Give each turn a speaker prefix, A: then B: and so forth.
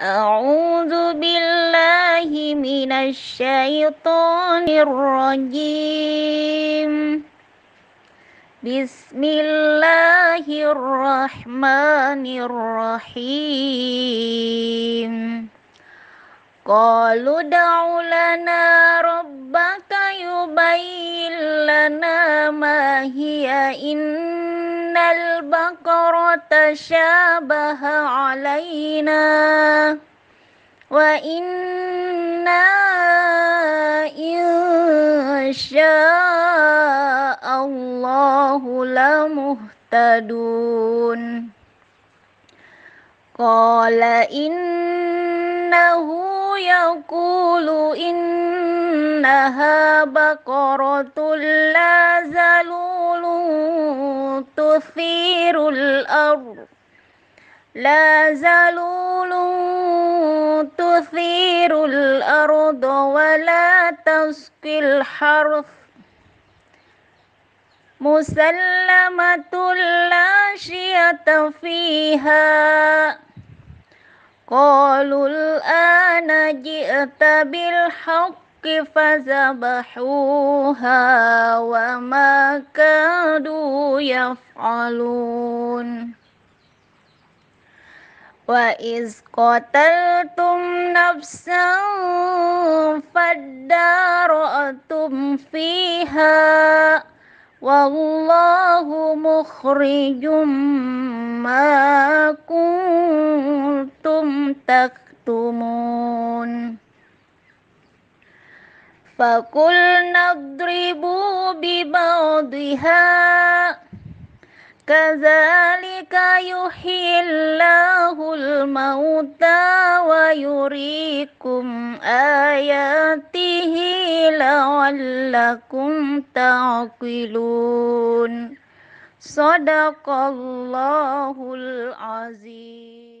A: أعوذ بالله من الشيطان الرجيم بسم الله الرحمن الرحيم قالوا دع لنا ربك يبين لنا ما هي إن البقرة شابه علينا وإنا إن شاء الله لمهتدون قال إنه يقول إنها بقرة لا زلول تثير الأرض لا زلول تثير الأرض ولا تسقي الحرث مسلمة لا شيء فيها قالوا الآن جئت بالحق فذبحوها وما كانوا يفعلون وإذ قتلتم نفسا فادارأتم فيها والله مخرج ما كنتم تكتمون فقلنا اضربوا ببعضها كذلك يحيي يريكم آياته لعلكم تعقلون صدق الله العظيم